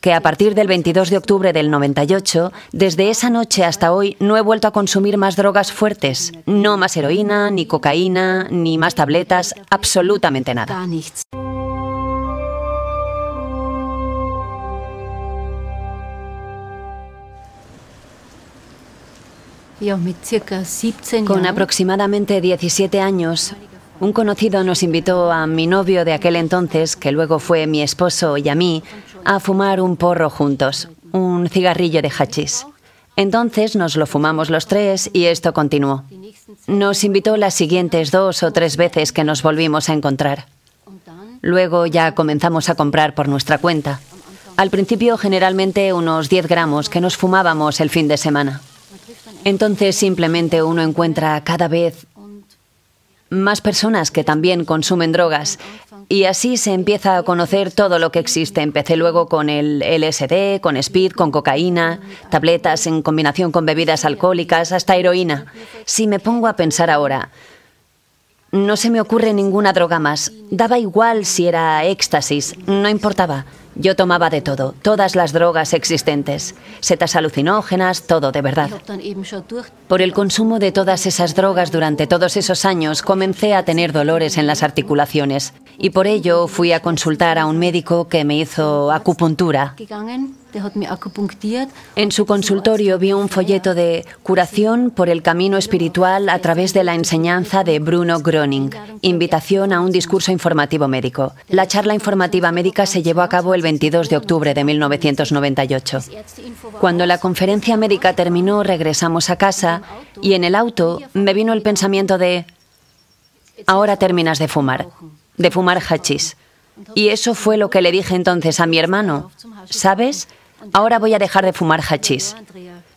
que a partir del 22 de octubre del 98, desde esa noche hasta hoy, no he vuelto a consumir más drogas fuertes, no más heroína, ni cocaína, ni más tabletas, absolutamente nada. Con aproximadamente 17 años, un conocido nos invitó a mi novio de aquel entonces, que luego fue mi esposo y a mí, a fumar un porro juntos, un cigarrillo de hachís. Entonces nos lo fumamos los tres y esto continuó. Nos invitó las siguientes dos o tres veces que nos volvimos a encontrar. Luego ya comenzamos a comprar por nuestra cuenta. Al principio generalmente unos 10 gramos que nos fumábamos el fin de semana. Entonces simplemente uno encuentra cada vez más personas que también consumen drogas. Y así se empieza a conocer todo lo que existe. Empecé luego con el LSD, con speed, con cocaína, tabletas en combinación con bebidas alcohólicas, hasta heroína. Si me pongo a pensar ahora, no se me ocurre ninguna droga más. Daba igual si era éxtasis, no importaba. Yo tomaba de todo, todas las drogas existentes, setas alucinógenas, todo de verdad. Por el consumo de todas esas drogas durante todos esos años comencé a tener dolores en las articulaciones y por ello fui a consultar a un médico que me hizo acupuntura. En su consultorio vi un folleto de Curación por el camino espiritual a través de la enseñanza de Bruno Groning, invitación a un discurso informativo médico. La charla informativa médica se llevó a cabo el 22 de octubre de 1998. Cuando la conferencia médica terminó, regresamos a casa y en el auto me vino el pensamiento de, ahora terminas de fumar de fumar hachís. Y eso fue lo que le dije entonces a mi hermano. ¿Sabes? Ahora voy a dejar de fumar hachís.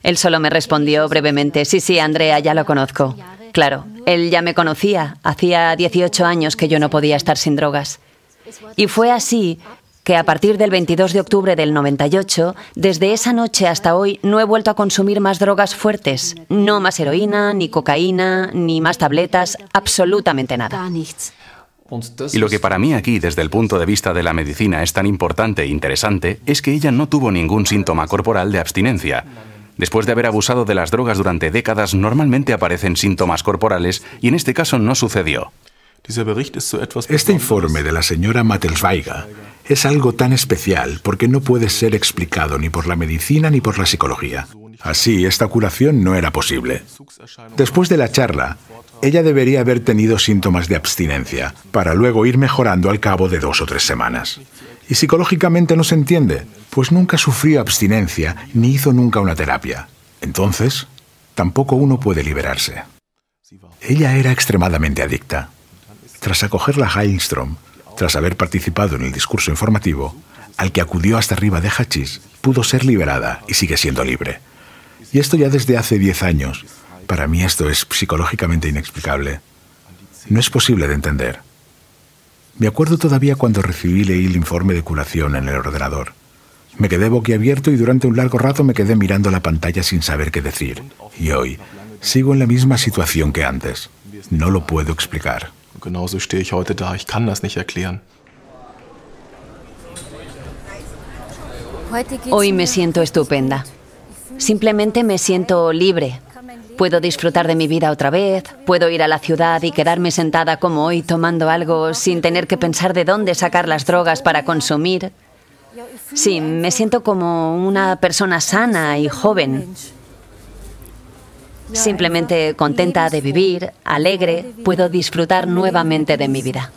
Él solo me respondió brevemente, sí, sí, Andrea, ya lo conozco. Claro, él ya me conocía. Hacía 18 años que yo no podía estar sin drogas. Y fue así que a partir del 22 de octubre del 98, desde esa noche hasta hoy, no he vuelto a consumir más drogas fuertes. No más heroína, ni cocaína, ni más tabletas, absolutamente nada. Y lo que para mí aquí, desde el punto de vista de la medicina, es tan importante e interesante es que ella no tuvo ningún síntoma corporal de abstinencia. Después de haber abusado de las drogas durante décadas, normalmente aparecen síntomas corporales y en este caso no sucedió. Este informe de la señora Mattelsweiger es algo tan especial porque no puede ser explicado ni por la medicina ni por la psicología. Así, esta curación no era posible. Después de la charla, ella debería haber tenido síntomas de abstinencia, para luego ir mejorando al cabo de dos o tres semanas. Y psicológicamente no se entiende, pues nunca sufrió abstinencia ni hizo nunca una terapia. Entonces, tampoco uno puede liberarse. Ella era extremadamente adicta. Tras acogerla a Heilstrom, tras haber participado en el discurso informativo, al que acudió hasta arriba de hachís, pudo ser liberada y sigue siendo libre. Y esto ya desde hace 10 años. Para mí esto es psicológicamente inexplicable. No es posible de entender. Me acuerdo todavía cuando recibí y leí el informe de curación en el ordenador. Me quedé boquiabierto y durante un largo rato me quedé mirando la pantalla sin saber qué decir. Y hoy sigo en la misma situación que antes. No lo puedo explicar. Hoy me siento estupenda. Simplemente me siento libre. Puedo disfrutar de mi vida otra vez, puedo ir a la ciudad y quedarme sentada como hoy tomando algo sin tener que pensar de dónde sacar las drogas para consumir. Sí, me siento como una persona sana y joven. Simplemente contenta de vivir, alegre, puedo disfrutar nuevamente de mi vida.